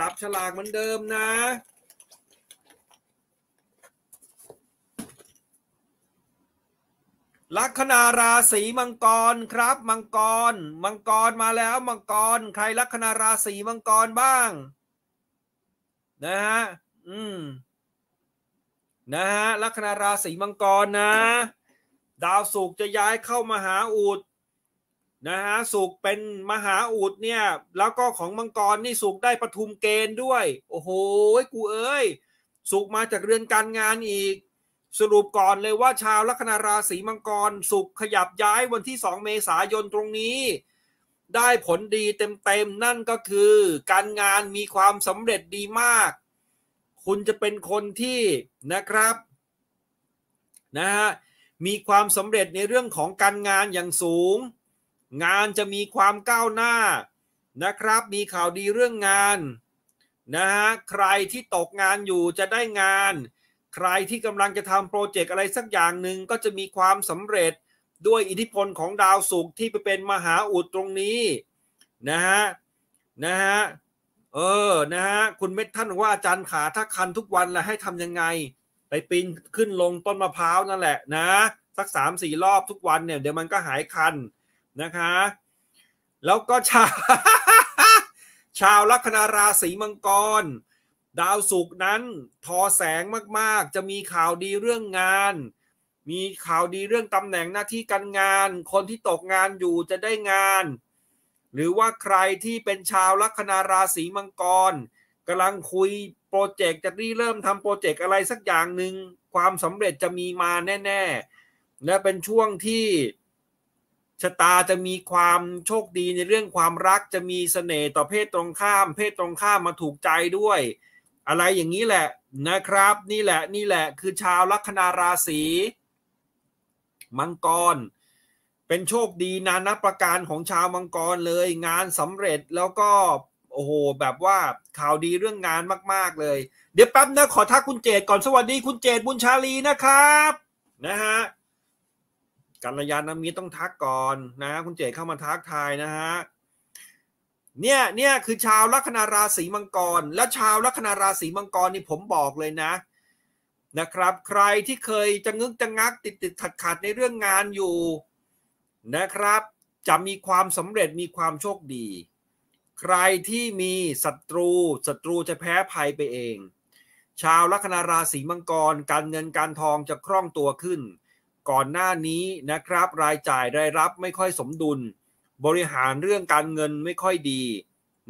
จับฉลากเหมือนเดิมนะ ลัคนาราศีมังกรครับ มังกร มังกรมาแล้ว มังกร ใคร ลัคนาราศีมังกรบ้างนะฮะอืมนะฮะ ลัคนาราศีมังกรนะ ดาวศุกร์จะย้ายเข้า มา หาอุดนะฮะสุกเป็นมหาอุดเนี่ยแล้วก็ของมังกรนี่สุกได้ปทุมเกณฑ์ด้วย โอ้โหกูเอ้ยสุกมาจากเรือนการงานอีก สรุปก่อนเลยว่าชาวลัคนาราศีมังกรสุกขยับย้ายวันที่2 เมษายนตรงนี้ ได้ผลดีเต็มๆ นั่นก็คือการงานมีความสำเร็จดีมาก คุณจะเป็นคนที่นะครับนะฮะมีความสำเร็จในเรื่องของการงานอย่างสูงงานจะมีความก้าวหน้านะครับ มีข่าวดีเรื่องงานนะฮะใครที่ตกงานอยู่จะได้งาน ใครที่กำลังจะทำโปรเจกต์อะไรสักอย่างหนึ่งก็จะมีความสำเร็จด้วยอิทธิพลของดาวศุกร์ที่ไปเป็นมหาอุดตรงนี้นะฮะนะฮะเออนะฮะคุณเมธท่านว่าอาจารย์ขาถ้าคันทุกวันแล้วให้ทำยังไง ไปปีนขึ้นลงต้นมะพร้าวนั่นแหละนะสักสามสี่รอบทุกวันเนี่ยเดี๋ยวมันก็หายคันนะคะ แล้วก็ชาวชาวลัคนาราศีมังกร ดาวศุกร์นั้นทอแสงมากๆ จะมีข่าวดีเรื่องงาน มีข่าวดีเรื่องตำแหน่งหน้าที่การงาน คนที่ตกงานอยู่จะได้งาน หรือว่าใครที่เป็นชาวลัคนาราศีมังกรกำลังคุยโปรเจกต์จะรีเริ่มทำโปรเจกต์อะไรสักอย่างหนึ่งความสำเร็จจะมีมาแน่ๆ และเป็นช่วงที่ชะตาจะมีความโชคดีในเรื่องความรักจะมีเสน่ห์ต่อเพศตรงข้าม เพศตรงข้ามมาถูกใจด้วย อะไรอย่างนี้แหละนะครับนี่แหละนี่แหละคือชาวลัคนาราศี มังกร เป็นโชคดีนานับประการของชาวมังกรเลยงานสำเร็จแล้วก็โอ้โหแบบว่าข่าวดีเรื่องงานมาก ๆ เลย เดี๋ยวแป๊บนะขอทักคุณเจดก่อนสวัสดีคุณเจดบุญชาลีนะครับ นะฮะกัลยาณมิตรต้องทักก่อนนะคุณเจ๋เข้ามาทักทายนะฮะเนี่ยเนี่ยคือชาวลัคนาราศีมังกรและชาวลัคนาราศีมังกรนี่ผมบอกเลยนะนะครับใครที่เคยจะงึกจะงักติดติดขัดขัดในเรื่องงานอยู่นะครับ จะมีความสำเร็จมีความโชคดี ใครที่มีศัตรูศัตรูจะแพ้ภัยไปเอง ชาวลัคนาราศีมังกร การเงินการทองจะคล่องตัวขึ้นก่อนหน้านี้นะครับรายจ่ายรายรับไม่ค่อยสมดุล บริหารเรื่องการเงินไม่ค่อยดี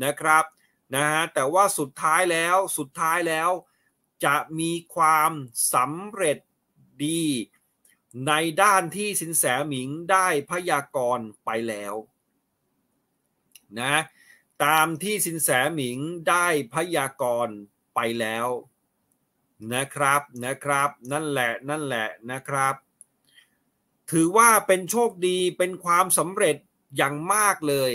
นะครับนะฮะแต่ว่าสุดท้ายแล้วสุดท้ายแล้วจะมีความสำเร็จดี ในด้านที่สินแสหมิงได้พยากรณ์ไปแล้วนะตามที่สินแสหมิงได้พยากรณ์ไปแล้ว นะครับนะครับนั่นแหละนั่นแหละนะครับถือว่าเป็นโชคดีเป็นความสำเร็จอย่างมากเลย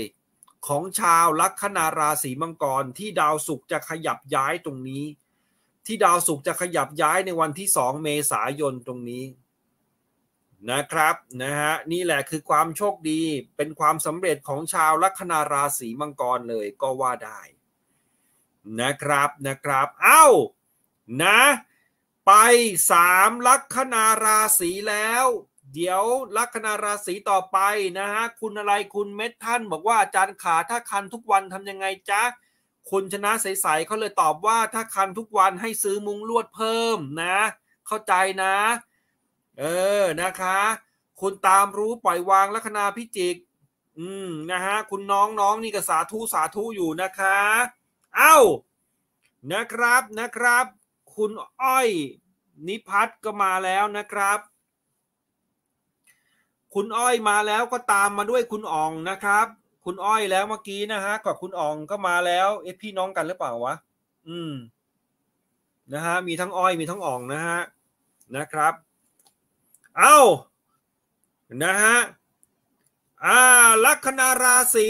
ของชาวลัคนาราศีมังกรที่ดาวศุกร์จะขยับย้ายตรงนี้ ที่ดาวศุกร์จะขยับย้ายในวันที่สองเมษายนตรงนี้ นะครับนะฮะนี่แหละคือความโชคดีเป็นความสำเร็จของชาว ลัคนาราศีมังกรเลยก็ว่าได้ นะครับนะครับ เอา้า นะ ไปสามลัคนาราศีแล้วเดี๋ยวลัคนาราศีต่อไปนะฮะคุณอะไรคุณเม็ดท่าน บอกว่าอาจารย์ขาถ้าคันทุกวันทำยังไงจ๊ะคุณชนะใสๆเขาเลยตอบว่าถ้าคันทุกวันให้ซื้อมุ้งลวดเพิ่มนะ เข้าใจนะเออนะคะ คุณตามรู้ปล่อยวางลัคนาพิจิก อืมนะฮะคุณน้องน้องนี่ก็สาธุสาธุอยู่นะคะเอ้านะครับนะครับ คุณอ้อย นิพัฒน์ก็มาแล้วนะครับคุณอ้อยมาแล้วก็ตามมาด้วยคุณอ่องนะ ครับ คุณอ้อยแล้ว เมื่อกี้ นะฮะกับคุณอ่อง ก็ มา แล้วเอ๊ะพี่น้องกันหรือเปล่าวะอืมนะฮะมีทั้งอ้อยมีทั้งอ่องนะฮะนะครับเอ้านะฮะอ่าลัคนาราศี